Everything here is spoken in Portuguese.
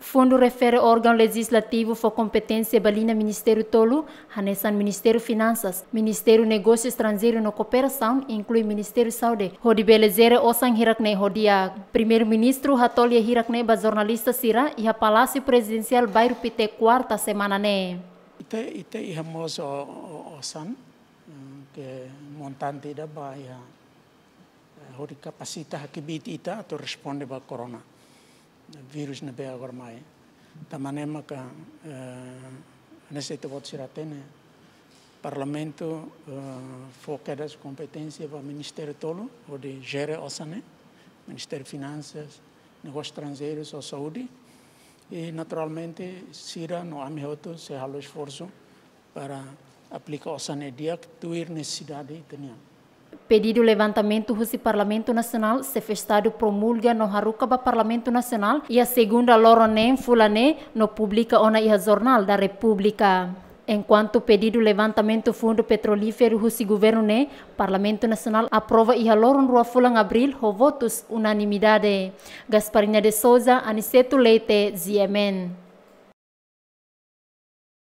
Fundo refere órgão legislativo for competência balina Ministério Tolo, Hanessan Ministério Finanças, Ministério negócios Estrangeiro no Cooperação, inclui Ministério Saúde. Hodi belezere osan hirakne hodia. Primeiro-ministro Hatolia hirakne ba jornalista Sira e a Palácio Presidencial Bairro Pite quarta semana ne. Né? Ite ite irmos osan mm, que montante da baia. Hodi eh, capacita hakibit ita ato responde ba corona virusna be agora mai tamane maka nesse te vot siratene parlamento foca das competências para ministério tolo ou de gere osane ministério finanças negócios estrangeiros ou saúde e naturalmente sira no amihoto se halo esforço para aplicar osane dia tuir necessidade tenha. Pedido levantamento russo Parlamento Nacional se festado promulga no Harucaba Parlamento Nacional e a segunda nem fulané no publica ona a Jornal da República. Enquanto pedido levantamento fundo petrolífero russo governo né, Parlamento Nacional aprova e loron rua fulan abril ho votos unanimidade. Gasparinha de Souza, Aniceto Leite, Ziemen.